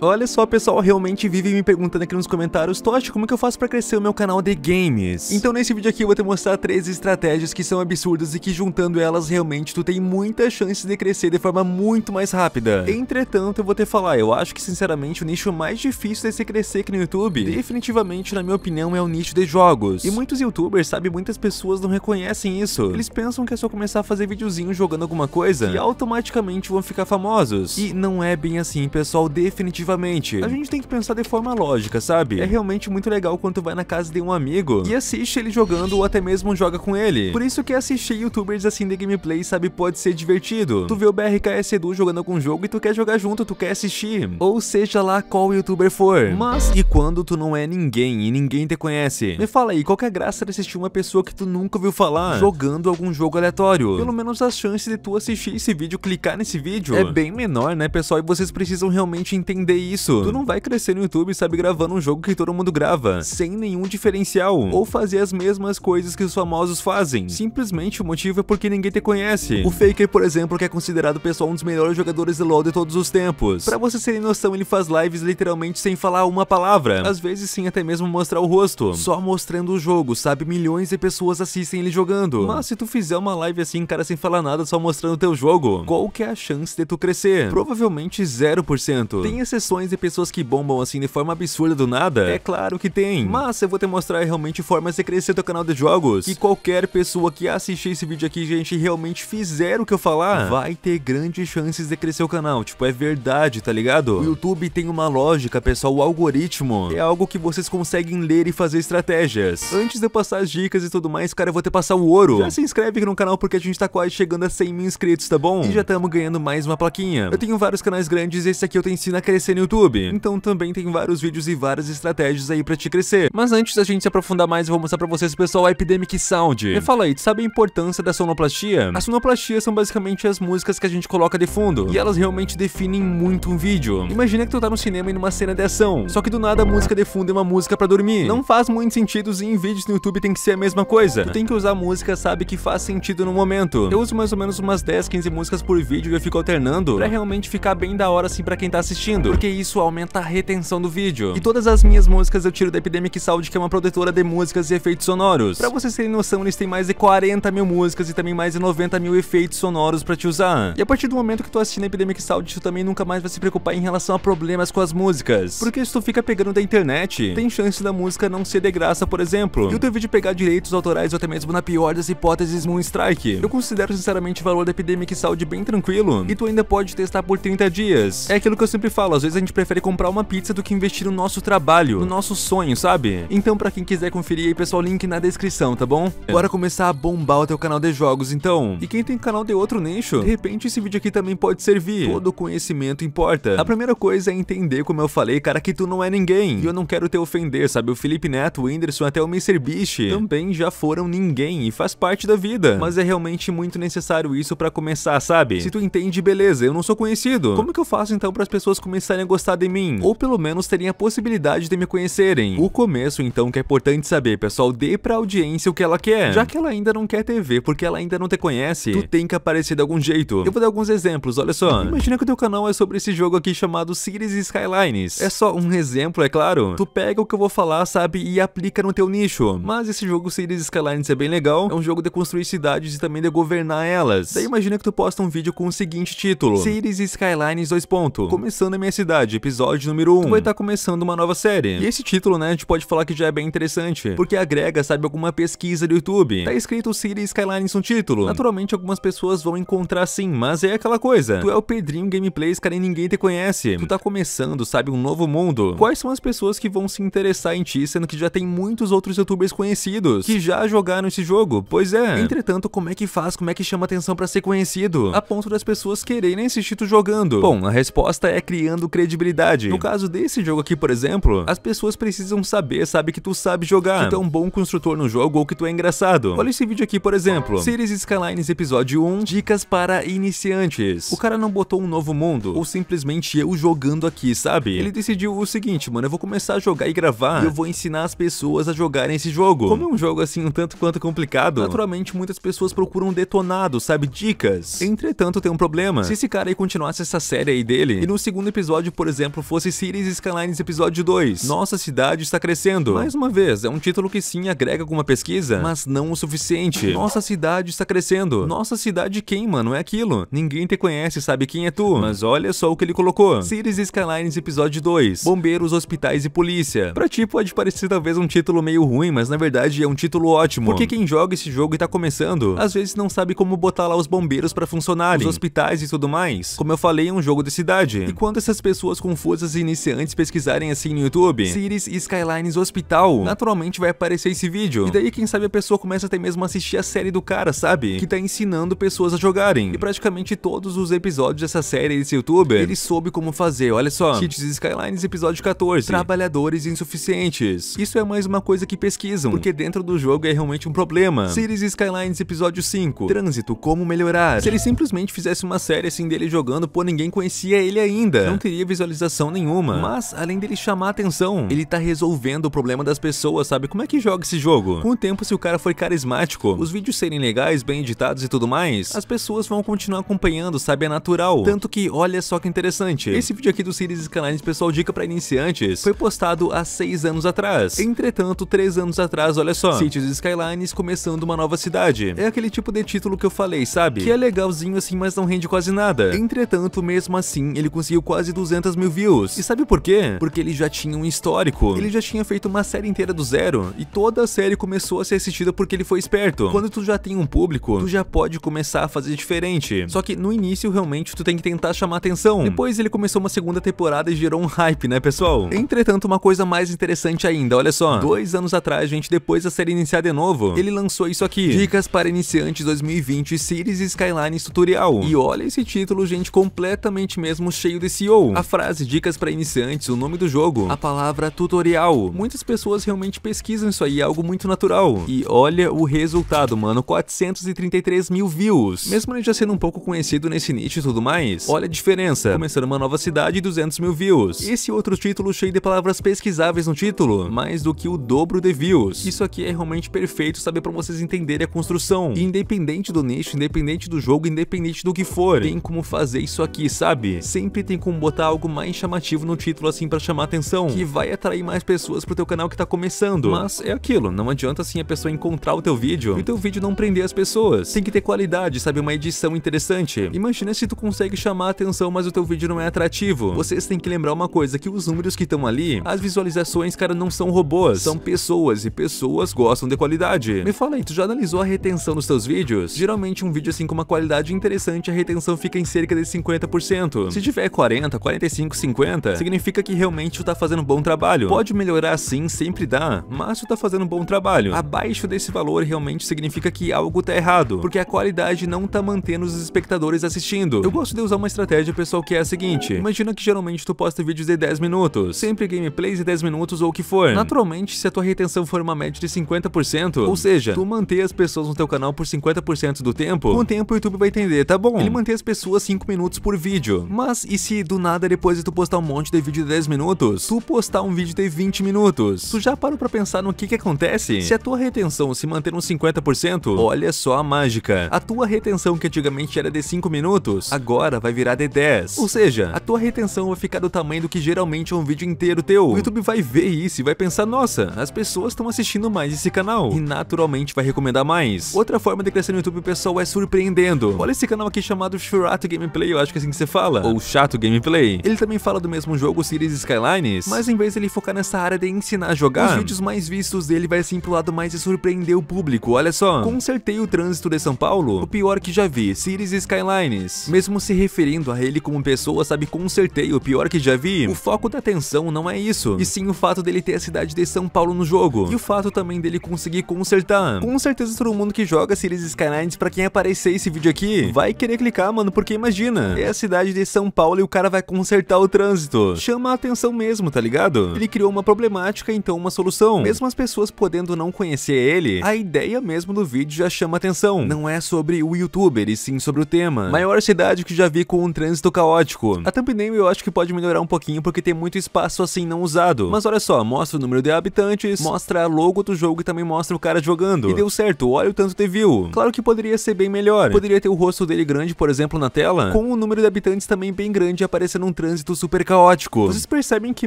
Olha só, pessoal, realmente vive me perguntando aqui nos comentários, Toshi, como que eu faço pra crescer o meu canal de games? Então nesse vídeo aqui eu vou te mostrar três estratégias que são absurdas e que juntando elas realmente tu tem muitas chances de crescer de forma muito mais rápida. Entretanto, eu vou te falar, eu acho que sinceramente o nicho mais difícil de se crescer aqui no YouTube, definitivamente na minha opinião é o nicho de jogos. E muitos youtubers, sabe, muitas pessoas não reconhecem isso. Eles pensam que é só começar a fazer videozinho jogando alguma coisa e automaticamente vão ficar famosos. E não é bem assim, pessoal, definitivamente positivamente. A gente tem que pensar de forma lógica, sabe? É realmente muito legal quando vai na casa de um amigo e assiste ele jogando ou até mesmo joga com ele. Por isso que assistir youtubers assim de gameplay, sabe, pode ser divertido. Tu vê o BRKS Edu jogando algum jogo e tu quer jogar junto, tu quer assistir. Ou seja lá qual youtuber for. Mas e quando tu não é ninguém e ninguém te conhece? Me fala aí, qual que é a graça de assistir uma pessoa que tu nunca ouviu falar jogando algum jogo aleatório? Pelo menos as chances de tu assistir esse vídeo, clicar nesse vídeo, é bem menor, né, pessoal? E vocês precisam realmente entender isso. Tu não vai crescer no YouTube, sabe, gravando um jogo que todo mundo grava, sem nenhum diferencial, ou fazer as mesmas coisas que os famosos fazem. Simplesmente o motivo é porque ninguém te conhece. O Faker, por exemplo, que é considerado pessoal um dos melhores jogadores de LoL de todos os tempos. Pra você terem noção, ele faz lives literalmente sem falar uma palavra. Às vezes sim, até mesmo mostrar o rosto. Só mostrando o jogo, sabe? Milhões de pessoas assistem ele jogando. Mas se tu fizer uma live assim, cara, sem falar nada, só mostrando o teu jogo, qual que é a chance de tu crescer? Provavelmente 0%. Tem exceção exceções de pessoas que bombam assim de forma absurda do nada? É claro que tem. Mas eu vou te mostrar realmente formas de crescer teu canal de jogos. Que qualquer pessoa que assistir esse vídeo aqui, gente, realmente fizer o que eu falar, vai ter grandes chances de crescer o canal. Tipo, é verdade, tá ligado? O YouTube tem uma lógica, pessoal. O algoritmo é algo que vocês conseguem ler e fazer estratégias. Antes de eu passar as dicas e tudo mais, cara, eu vou te passar o ouro. Já se inscreve aqui no canal porque a gente tá quase chegando a 100 mil inscritos, tá bom? E já estamos ganhando mais uma plaquinha. Eu tenho vários canais grandes e esse aqui eu te ensino a crescer crescer no YouTube. Então também tem vários vídeos e várias estratégias aí pra te crescer. Mas antes da gente se aprofundar mais, eu vou mostrar pra vocês, pessoal, a Epidemic Sound. E fala aí, tu sabe a importância da sonoplastia? A sonoplastia são basicamente as músicas que a gente coloca de fundo. E elas realmente definem muito um vídeo. Imagina que tu tá no cinema e numa cena de ação. Só que do nada a música de fundo é uma música pra dormir. Não faz muito sentido e em vídeos no YouTube tem que ser a mesma coisa. Tu tem que usar música, sabe, que faz sentido no momento. Eu uso mais ou menos umas 10, 15 músicas por vídeo e eu fico alternando pra realmente ficar bem da hora assim pra quem tá assistindo porque isso aumenta a retenção do vídeo. E todas as minhas músicas eu tiro da Epidemic Sound, que é uma produtora de músicas e efeitos sonoros. Pra vocês terem noção, eles têm mais de 40 mil músicas e também mais de 90 mil efeitos sonoros pra te usar. E a partir do momento que tu assina Epidemic Sound, tu também nunca mais vai se preocupar em relação a problemas com as músicas. Porque se tu fica pegando da internet, tem chance da música não ser de graça, por exemplo. E o teu vídeo pegar direitos autorais ou até mesmo na pior das hipóteses Moonstrike. Eu considero sinceramente o valor da Epidemic Sound bem tranquilo. E tu ainda pode testar por 30 dias. É aquilo que eu sempre falo, às vezes a gente prefere comprar uma pizza do que investir no nosso trabalho, no nosso sonho, sabe? Então pra quem quiser conferir aí, pessoal, link na descrição, tá bom? Bora começar a bombar o teu canal de jogos, então. E quem tem canal de outro nicho, de repente esse vídeo aqui também pode servir. Todo conhecimento importa. A primeira coisa é entender, como eu falei, cara, que tu não é ninguém. E eu não quero te ofender, sabe? O Felipe Neto, o Whindersson, até o MrBeast também já foram ninguém e faz parte da vida. Mas é realmente muito necessário isso pra começar, sabe? Se tu entende, beleza, eu não sou conhecido. Como que eu faço então para as pessoas começarem começarem gostar de mim, ou pelo menos terem a possibilidade de me conhecerem. O começo, então, que é importante saber, pessoal, dê pra audiência o que ela quer. Já que ela ainda não quer TV, porque ela ainda não te conhece, tu tem que aparecer de algum jeito. Eu vou dar alguns exemplos, olha só. Imagina que o teu canal é sobre esse jogo aqui chamado Cities Skylines. É só um exemplo, é claro. Tu pega o que eu vou falar, sabe, e aplica no teu nicho. Mas esse jogo Cities Skylines é bem legal, é um jogo de construir cidades e também de governar elas. Daí imagina que tu posta um vídeo com o seguinte título. Cities Skylines 2 Começando a minha cidade Curiosidade, episódio número 1, vai estar tá começando uma nova série. E esse título, né, a gente pode falar que já é bem interessante, porque agrega, sabe, alguma pesquisa do YouTube. Tá escrito City Skylines no título. Naturalmente, algumas pessoas vão encontrar sim, mas é aquela coisa. Tu é o Pedrinho Gameplays, cara, e ninguém te conhece. Tu tá começando, sabe, um novo mundo. Quais são as pessoas que vão se interessar em ti, sendo que já tem muitos outros youtubers conhecidos que já jogaram esse jogo? Pois é. Entretanto, como é que faz? Como é que chama atenção pra ser conhecido? A ponto das pessoas quererem assistir tu jogando. Bom, a resposta é criando credibilidade. No caso desse jogo aqui, por exemplo, as pessoas precisam saber, sabe, que tu sabe jogar, que tu é um bom construtor no jogo ou que tu é engraçado. Olha esse vídeo aqui, por exemplo. Series Skylines Episódio 1, Dicas para Iniciantes. O cara não botou um novo mundo, ou simplesmente eu jogando aqui, sabe? Ele decidiu o seguinte, mano, eu vou começar a jogar e gravar, e eu vou ensinar as pessoas a jogarem esse jogo. Como é um jogo assim um tanto quanto complicado, naturalmente muitas pessoas procuram detonado, sabe, dicas. Entretanto, tem um problema. Se esse cara aí continuasse essa série aí dele, e no segundo episódio por exemplo, fosse Cities Skylines Episódio 2. Nossa cidade está crescendo. Mais uma vez, é um título que sim agrega alguma pesquisa, mas não o suficiente. Nossa cidade está crescendo. Nossa cidade quem, mano? É aquilo. Ninguém te conhece, sabe quem é tu. Mas olha só o que ele colocou. Cities Skylines Episódio 2. Bombeiros, hospitais e polícia. Pra ti pode parecer talvez um título meio ruim, mas na verdade é um título ótimo. Porque quem joga esse jogo e tá começando, às vezes não sabe como botar lá os bombeiros pra funcionarem, os hospitais e tudo mais. Como eu falei, é um jogo de cidade. E quando essas pessoas confusas e iniciantes pesquisarem assim no YouTube, Cities Skylines Hospital, naturalmente vai aparecer esse vídeo. E daí quem sabe a pessoa começa até mesmo a assistir a série do cara, sabe? Que tá ensinando pessoas a jogarem. E praticamente todos os episódios dessa série desse youtuber, ele soube como fazer, olha só. Cities Skylines episódio 14, trabalhadores insuficientes. Isso é mais uma coisa que pesquisam, porque dentro do jogo é realmente um problema. Cities Skylines episódio 5, trânsito, como melhorar. Se ele simplesmente fizesse uma série assim dele jogando, pô, ninguém conhecia ele ainda. Não teria teria visualização nenhuma. Mas, além dele chamar atenção, ele tá resolvendo o problema das pessoas, sabe? Como é que joga esse jogo? Com o tempo, se o cara for carismático, os vídeos serem legais, bem editados e tudo mais, as pessoas vão continuar acompanhando, sabe? É natural. Tanto que, olha só que interessante. Esse vídeo aqui do Series Skylines, Pessoal Dica para Iniciantes foi postado há 6 anos atrás. Entretanto, 3 anos atrás, olha só, Cities Skylines começando uma nova cidade. É aquele tipo de título que eu falei, sabe? Que é legalzinho assim, mas não rende quase nada. Entretanto, mesmo assim, ele conseguiu quase 200 200 mil views. E sabe por quê? Porque ele já tinha um histórico. Ele já tinha feito uma série inteira do zero. E toda a série começou a ser assistida porque ele foi esperto. Quando tu já tem um público, tu já pode começar a fazer diferente. Só que no início, realmente, tu tem que tentar chamar atenção. Depois ele começou uma segunda temporada e gerou um hype, né, pessoal? Entretanto, uma coisa mais interessante ainda, olha só. Dois anos atrás, gente, depois da série iniciar de novo, ele lançou isso aqui. Dicas para iniciantes 2020 Series Skylines Tutorial. E olha esse título, gente, completamente mesmo cheio de SEO. A frase dicas para iniciantes, o nome do jogo, a palavra tutorial. Muitas pessoas realmente pesquisam isso aí, é algo muito natural. E olha o resultado, mano, 433 mil views. Mesmo ele já sendo um pouco conhecido nesse nicho e tudo mais, olha a diferença. Começando uma nova cidade, 200 mil views. Esse outro título cheio de palavras pesquisáveis no título, mais do que o dobro de views. Isso aqui é realmente perfeito, sabe, para vocês entenderem a construção. independente do nicho, independente do jogo, independente do que for, tem como fazer isso aqui, sabe? Sempre tem como botar algo mais chamativo no título assim para chamar atenção, que vai atrair mais pessoas pro teu canal que tá começando. Mas é aquilo, não adianta assim a pessoa encontrar o teu vídeo e o teu vídeo não prender as pessoas. Tem que ter qualidade, sabe, uma edição interessante. Imagina se tu consegue chamar atenção, mas o teu vídeo não é atrativo. Vocês têm que lembrar uma coisa, que os números que estão ali, as visualizações, cara, não são robôs, são pessoas e pessoas gostam de qualidade. Me fala aí, tu já analisou a retenção dos teus vídeos? Geralmente um vídeo assim com uma qualidade interessante, a retenção fica em cerca de 50%. Se tiver 40, 40 45,50, significa que realmente tu tá fazendo um bom trabalho. Pode melhorar sim, sempre dá, mas tu tá fazendo um bom trabalho. Abaixo desse valor realmente significa que algo tá errado, porque a qualidade não tá mantendo os espectadores assistindo. Eu gosto de usar uma estratégia, pessoal, que é a seguinte. Imagina que geralmente tu posta vídeos de 10 minutos, sempre gameplays de 10 minutos ou o que for. Naturalmente, se a tua retenção for uma média de 50%, ou seja, tu manter as pessoas no teu canal por 50% do tempo, com o tempo o YouTube vai entender, tá bom, ele manter as pessoas 5 minutos por vídeo. Mas e se do nada depois de tu postar um monte de vídeo de 10 minutos, tu postar um vídeo de 20 minutos. Tu já parou pra pensar no que que acontece? Se a tua retenção se manter uns 50%, olha só a mágica. A tua retenção que antigamente era de 5 minutos, agora vai virar de 10. Ou seja, a tua retenção vai ficar do tamanho do que geralmente é um vídeo inteiro teu. O YouTube vai ver isso e vai pensar, nossa, as pessoas estão assistindo mais esse canal. E naturalmente vai recomendar mais. Outra forma de crescer no YouTube, pessoal, é surpreendendo. Olha esse canal aqui chamado Churato Gameplay, eu acho que é assim que você fala. Ou Chato Gameplay. Ele também fala do mesmo jogo, Cities Skylines, mas em vez de ele focar nessa área de ensinar a jogar, os vídeos mais vistos dele vai assim pro lado mais de surpreender o público, olha só. Consertei o trânsito de São Paulo, o pior que já vi, Cities Skylines. Mesmo se referindo a ele como pessoa, sabe, consertei o pior que já vi, o foco da atenção não é isso, e sim o fato dele ter a cidade de São Paulo no jogo, e o fato também dele conseguir consertar. Com certeza todo mundo que joga Cities Skylines, pra quem aparecer esse vídeo aqui, vai querer clicar, mano, porque imagina, é a cidade de São Paulo e o cara vai consertar consertar o trânsito. Chama a atenção mesmo, tá ligado? Ele criou uma problemática, então uma solução. Mesmo as pessoas podendo não conhecer ele, a ideia mesmo do vídeo já chama atenção. Não é sobre o youtuber, e sim sobre o tema. Maior cidade que já vi com um trânsito caótico. A thumbnail eu acho que pode melhorar um pouquinho porque tem muito espaço assim não usado. Mas olha só, mostra o número de habitantes, mostra a logo do jogo e também mostra o cara jogando. E deu certo, olha o tanto de view. Claro que poderia ser bem melhor. Poderia ter o rosto dele grande, por exemplo, na tela, com o número de habitantes também bem grande aparecendo um trânsito super caótico. Vocês percebem que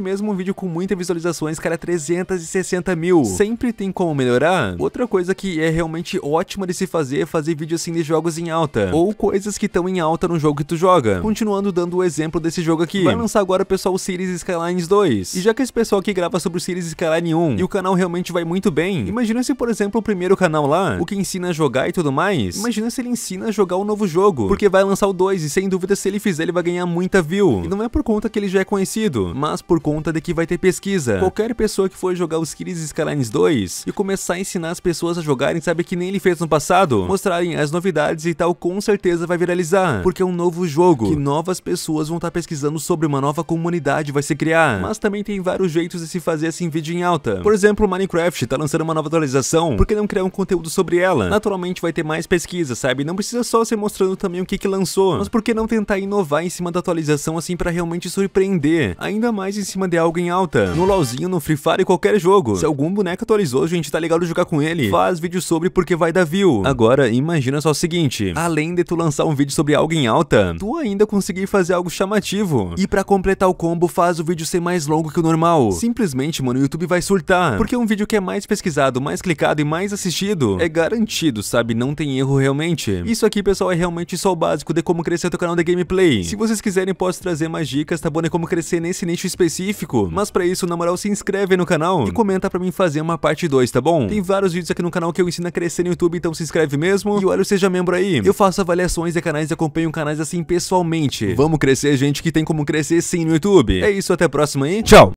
mesmo um vídeo com muitas visualizações, cara, 360 é mil, sempre tem como melhorar? Outra coisa que é realmente ótima de se fazer é fazer vídeo assim de jogos em alta, ou coisas que estão em alta no jogo que tu joga. Continuando dando o exemplo desse jogo aqui, vai lançar agora, o pessoal, Series Skylines 2. E já que esse pessoal aqui grava sobre o Series Skyline 1, e o canal realmente vai muito bem, imagina se, por exemplo, o primeiro canal lá, o que ensina a jogar e tudo mais, imagina se ele ensina a jogar o um novo jogo, porque vai lançar o 2, e sem dúvida se ele fizer ele vai ganhar muita view. E não é por conta que ele já é conhecido, mas por conta de que vai ter pesquisa. Qualquer pessoa que for jogar os Crisis Skylines 2 e começar a ensinar as pessoas a jogarem, sabe que nem ele fez no passado, mostrarem as novidades e tal, com certeza vai viralizar, porque é um novo jogo, que novas pessoas vão estar tá pesquisando sobre uma nova comunidade vai se criar. Mas também tem vários jeitos de se fazer assim vídeo em alta. Por exemplo, Minecraft tá lançando uma nova atualização, por que não criar um conteúdo sobre ela? Naturalmente vai ter mais pesquisa, sabe? Não precisa só ser mostrando também o que que lançou, mas por que não tentar inovar em cima da atualização assim para realmente surpreender, ainda mais em cima de algo em alta, no LoLzinho, no Free Fire e qualquer jogo. Se algum boneco atualizou, gente, tá legal de jogar com ele, faz vídeo sobre porque vai dar view. Agora, imagina só o seguinte, além de tu lançar um vídeo sobre algo em alta, tu ainda conseguir fazer algo chamativo. E para completar o combo, faz o vídeo ser mais longo que o normal. Simplesmente, mano, o YouTube vai surtar, porque é um vídeo que é mais pesquisado, mais clicado e mais assistido, é garantido, sabe? Não tem erro realmente. Isso aqui, pessoal, é realmente só o básico de como crescer teu canal de gameplay. Se vocês quiserem, posso trazer mais dicas, tá bom? é Como crescer nesse nicho específico. Mas pra isso, na moral, se inscreve no canal e comenta pra mim fazer uma parte 2, tá bom? Tem vários vídeos aqui no canal que eu ensino a crescer no YouTube, então se inscreve mesmo. E olha, seja membro aí. Eu faço avaliações de canais e acompanho canais assim pessoalmente. Vamos crescer, gente, que tem como crescer sim no YouTube. É isso, até a próxima aí. tchau!